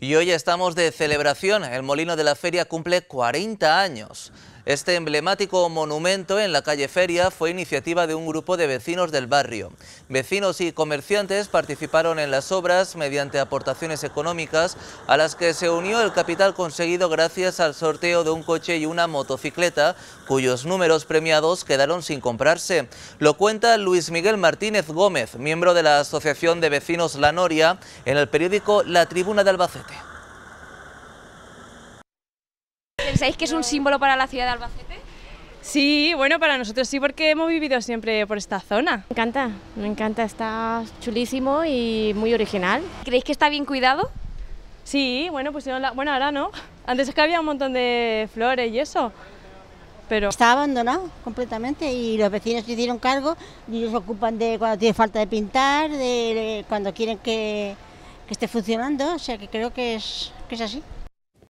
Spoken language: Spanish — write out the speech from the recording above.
Y hoy estamos de celebración. El Molino de la Feria cumple 40 años. Este emblemático monumento en la calle Feria fue iniciativa de un grupo de vecinos del barrio. Vecinos y comerciantes participaron en las obras mediante aportaciones económicas a las que se unió el capital conseguido gracias al sorteo de un coche y una motocicleta cuyos números premiados quedaron sin comprarse. Lo cuenta Luis Miguel Martínez Gómez, miembro de la Asociación de Vecinos La Noria, en el periódico La Tribuna de Albacete. ¿Pensáis que es un símbolo para la ciudad de Albacete? Sí, bueno, para nosotros sí, porque hemos vivido siempre por esta zona. Me encanta, me encanta, está chulísimo y muy original. ¿Creéis que está bien cuidado? Sí, bueno, pues la... bueno, ahora no. Antes es que había un montón de flores y eso. Pero... Está abandonado completamente y los vecinos se hicieron cargo y ellos se ocupan de cuando tiene falta de pintar, de, cuando quieren que, que, esté funcionando, o sea que creo que es, que es así.